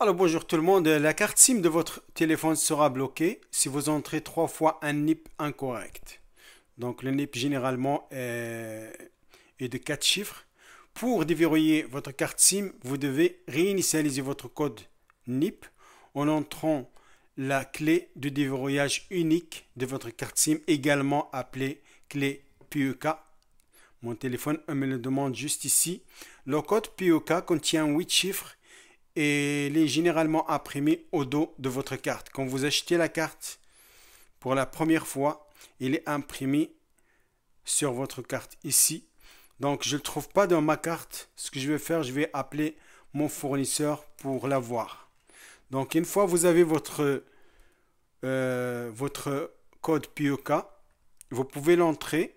Alors bonjour tout le monde, la carte SIM de votre téléphone sera bloquée si vous entrez trois fois un NIP incorrect. Donc le NIP généralement est, de 4 chiffres. Pour déverrouiller votre carte SIM, vous devez réinitialiser votre code NIP en entrant la clé de déverrouillage unique de votre carte SIM, également appelée clé PEK. Mon téléphone me le demande juste ici. Le code PEK contient 8 chiffres et est généralement imprimé au dos de votre carte. Quand vous achetez la carte pour la première fois, il est imprimé sur votre carte ici. Donc je ne le trouve pas dans ma carte. Ce que je vais faire, je vais appeler mon fournisseur pour l'avoir. Donc une fois vous avez votre, euh, votre code POK, vous pouvez l'entrer.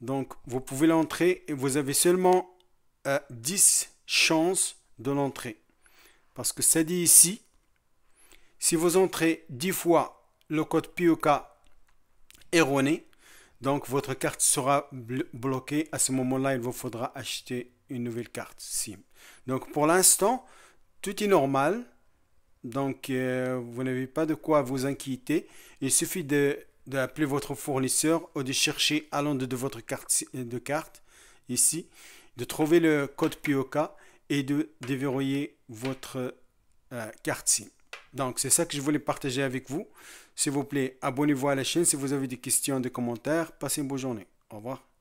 Donc vous pouvez l'entrer et vous avez seulement 10 euh, chance de l'entrée. Parce que c'est dit ici, si vous entrez 10 fois le code PUK erroné, donc votre carte sera bloquée. À ce moment-là, il vous faudra acheter une nouvelle carte SIM. Donc pour l'instant, tout est normal. Donc euh, vous n'avez pas de quoi vous inquiéter. Il suffit de d'appeler votre fournisseur ou de chercher à l'onde de votre carte de carte ici de trouver le code PIOCA et de déverrouiller votre euh, carte SIM. Donc, c'est ça que je voulais partager avec vous. S'il vous plaît, abonnez-vous à la chaîne si vous avez des questions, des commentaires. Passez une bonne journée. Au revoir.